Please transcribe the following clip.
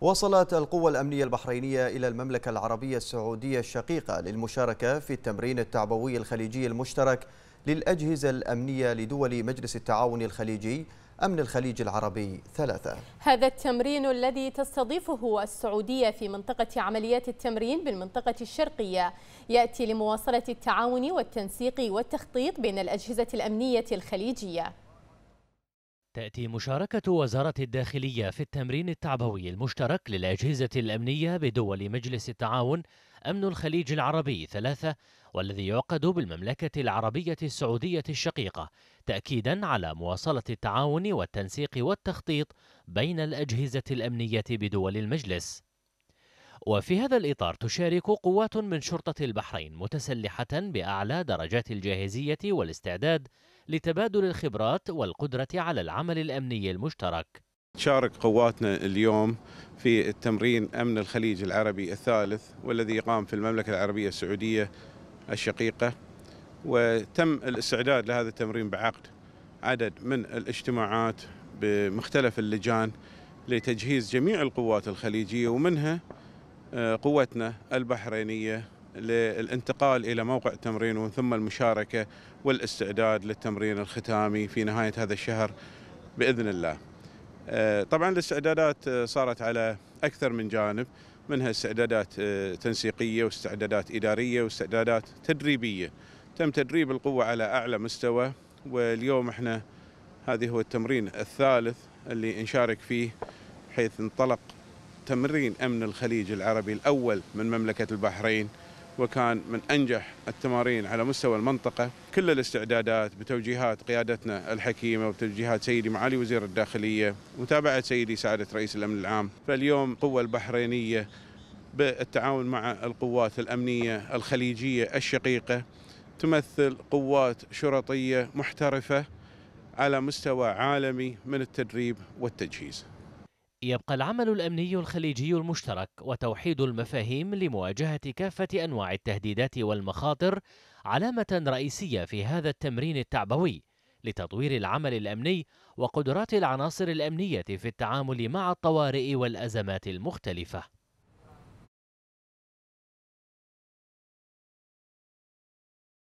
وصلت القوى الأمنية البحرينية إلى المملكة العربية السعودية الشقيقة للمشاركة في التمرين التعبوي الخليجي المشترك للأجهزة الأمنية لدول مجلس التعاون الخليجي أمن الخليج العربي ثلاثة هذا التمرين الذي تستضيفه السعودية في منطقة عمليات التمرين بالمنطقة الشرقية يأتي لمواصلة التعاون والتنسيق والتخطيط بين الأجهزة الأمنية الخليجية تأتي مشاركة وزارة الداخلية في التمرين التعبوي المشترك للأجهزة الأمنية بدول مجلس التعاون أمن الخليج العربي ثلاثة والذي يعقد بالمملكة العربية السعودية الشقيقة تأكيدا على مواصلة التعاون والتنسيق والتخطيط بين الأجهزة الأمنية بدول المجلس وفي هذا الإطار تشارك قوات من شرطة البحرين متسلحة بأعلى درجات الجاهزية والاستعداد لتبادل الخبرات والقدرة على العمل الأمني المشترك تشارك قواتنا اليوم في التمرين أمن الخليج العربي الثالث والذي يقام في المملكة العربية السعودية الشقيقة وتم الاستعداد لهذا التمرين بعقد عدد من الاجتماعات بمختلف اللجان لتجهيز جميع القوات الخليجية ومنها قوتنا البحرينيه للانتقال الى موقع التمرين ومن ثم المشاركه والاستعداد للتمرين الختامي في نهايه هذا الشهر باذن الله. آه، طبعا الاستعدادات آه، صارت على اكثر من جانب منها استعدادات آه، تنسيقيه واستعدادات اداريه واستعدادات تدريبيه. تم تدريب القوه على اعلى مستوى واليوم احنا هذه هو التمرين الثالث اللي نشارك فيه حيث انطلق تمرين أمن الخليج العربي الأول من مملكة البحرين وكان من أنجح التمارين على مستوى المنطقة كل الاستعدادات بتوجيهات قيادتنا الحكيمة وتوجيهات سيدي معالي وزير الداخلية متابعة سيدي سعادة رئيس الأمن العام فاليوم القوة البحرينية بالتعاون مع القوات الأمنية الخليجية الشقيقة تمثل قوات شرطية محترفة على مستوى عالمي من التدريب والتجهيز يبقى العمل الامني الخليجي المشترك وتوحيد المفاهيم لمواجهه كافه انواع التهديدات والمخاطر علامه رئيسيه في هذا التمرين التعبوي لتطوير العمل الامني وقدرات العناصر الامنيه في التعامل مع الطوارئ والازمات المختلفه